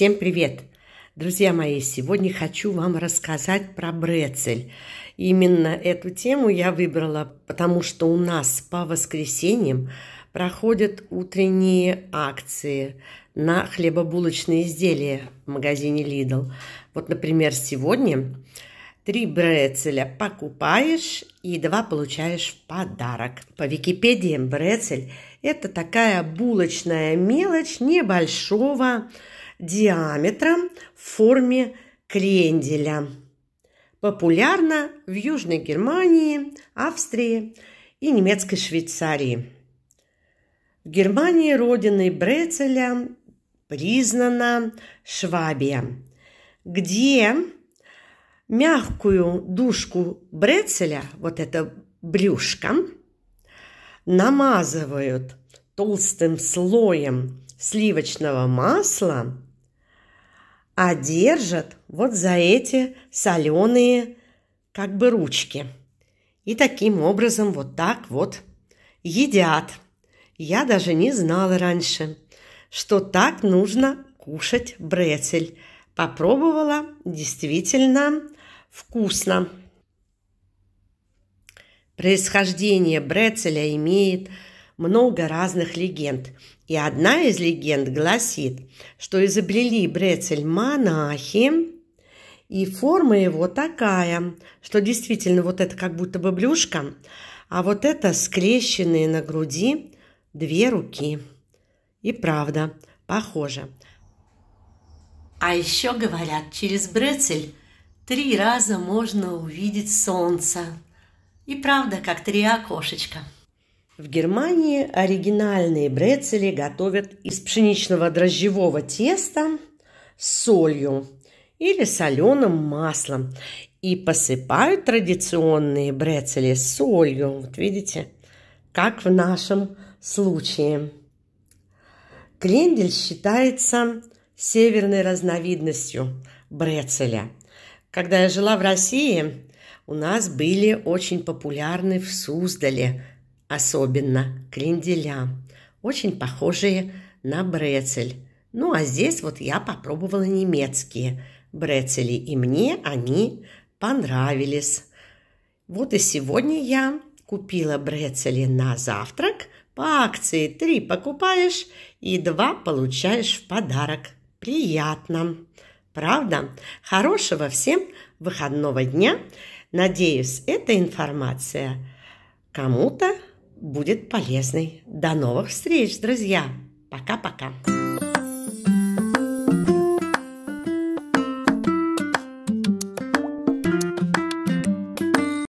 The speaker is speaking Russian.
Всем привет! Друзья мои, сегодня хочу вам рассказать про брецель. Именно эту тему я выбрала, потому что у нас по воскресеньям проходят утренние акции на хлебобулочные изделия в магазине Lidl. Вот, например, сегодня три брецеля покупаешь и два получаешь в подарок. По Википедии брецель – это такая булочная мелочь небольшого диаметром в форме кренделя. Популярна в Южной Германии, Австрии и немецкой Швейцарии. В Германии родиной Брецеля признана Швабия, где мягкую душку брецеля, вот это брюшко, намазывают толстым слоем сливочного масла а держат вот за эти соленые как бы ручки. И таким образом вот так вот едят. Я даже не знала раньше, что так нужно кушать брецель. Попробовала, действительно вкусно. Происхождение брецеля имеет много разных легенд. И одна из легенд гласит, что изобрели брецель монахи, и форма его такая, что действительно вот это как будто бы блюшка, а вот это скрещенные на груди две руки. И правда, похоже. А еще говорят, через брецель три раза можно увидеть солнце. И правда, как три окошечка – в Германии оригинальные брецели готовят из пшеничного дрожжевого теста с солью или соленым маслом и посыпают традиционные брецели солью. Вот видите, как в нашем случае. Крендель считается северной разновидностью брецеля. Когда я жила в России, у нас были очень популярны в Суздале особенно кренделя, очень похожие на брецель. Ну а здесь вот я попробовала немецкие брецели, и мне они понравились. Вот и сегодня я купила брецели на завтрак по акции «Три покупаешь и два получаешь в подарок». Приятно! Правда? Хорошего всем выходного дня! Надеюсь, эта информация кому-то будет полезной. До новых встреч, друзья! Пока-пока!